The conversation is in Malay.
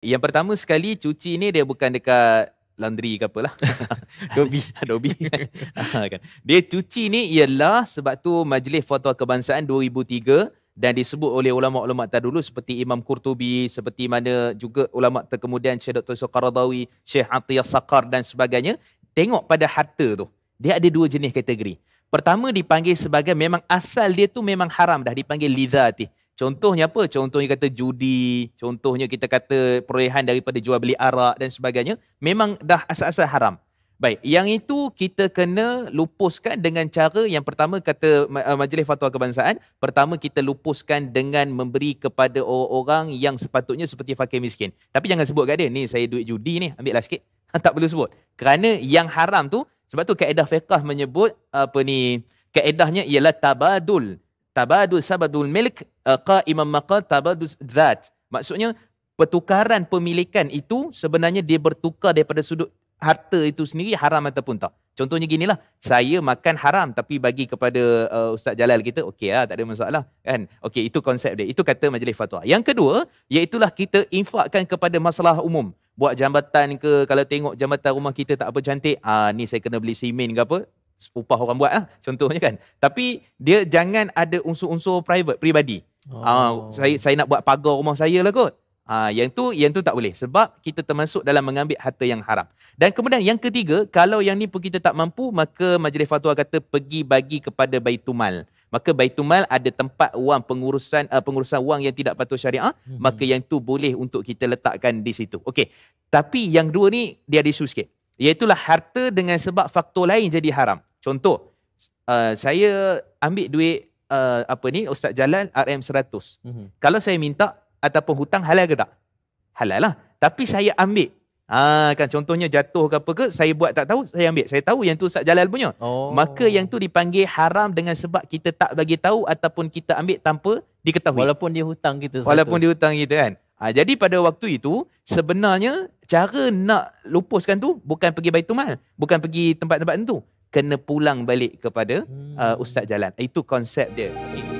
Yang pertama sekali cuci ni dia bukan dekat laundry ke apalah. Dobi. Dobi. dia cuci ni ialah sebab tu Majlis Fatwa Kebangsaan 2003 dan disebut oleh ulama-ulama terdahulu seperti Imam Qurtubi, seperti mana juga ulama terkemudian Syekh Dr. Soekaradawi, Syekh Atiyah Sakar dan sebagainya. Tengok pada harta tu. Dia ada dua jenis kategori. Pertama dipanggil sebagai memang asal dia tu memang haram dah dipanggil lidhati. Contohnya apa? Contohnya kata judi, contohnya kita kata perolehan daripada jual beli arak dan sebagainya, memang dah asal-asal haram. Baik, yang itu kita kena lupuskan dengan cara yang pertama kata eh, Majlis Fatwa Kebangsaan, pertama kita lupuskan dengan memberi kepada orang-orang yang sepatutnya seperti fakir miskin. Tapi jangan sebut kat dia, ni saya duit judi ni, ambil lah sikit. tak perlu sebut. Kerana yang haram tu, sebab tu kaedah fiqah menyebut apa ni, kaedahnya ialah tabadul tabadul sababul milk eh, imam maqal tabadul zat maksudnya pertukaran pemilikan itu sebenarnya dia bertukar daripada sudut harta itu sendiri haram ataupun tak contohnya gini lah saya makan haram tapi bagi kepada uh, ustaz jalal kita lah tak ada masalah kan okey itu konsep dia itu kata majlis fatwa yang kedua iaitu kita infakkan kepada masalah umum buat jambatan ke kalau tengok jambatan rumah kita tak apa cantik ah ni saya kena beli simen ke apa upah orang buat lah contohnya kan tapi dia jangan ada unsur-unsur private peribadi ah, oh. uh, saya saya nak buat pagar rumah saya lah kot uh, yang tu yang tu tak boleh sebab kita termasuk dalam mengambil harta yang haram dan kemudian yang ketiga kalau yang ni pun kita tak mampu maka majlis fatwa kata pergi bagi kepada baitumal maka baitumal ada tempat wang pengurusan uh, pengurusan wang yang tidak patuh syariah hmm. maka yang tu boleh untuk kita letakkan di situ okey tapi yang dua ni dia ada isu sikit Iaitulah harta dengan sebab faktor lain jadi haram. Contoh, uh, saya ambil duit uh, apa ni Ustaz Jalal RM100. Mm-hmm. Kalau saya minta ataupun hutang halal ke tak? Halal lah. Tapi saya ambil Ah ha, kan contohnya jatuh ke apa ke saya buat tak tahu saya ambil saya tahu yang tu Ustaz Jalal punya. Oh. Maka yang tu dipanggil haram dengan sebab kita tak bagi tahu ataupun kita ambil tanpa diketahui. Walaupun dia hutang kita. Walaupun dia hutang kita kan. Ha, jadi pada waktu itu sebenarnya cara nak lupuskan tu bukan pergi Baitul Mal, bukan pergi tempat-tempat tu kena pulang balik kepada hmm. uh, ustaz jalan itu konsep dia okay.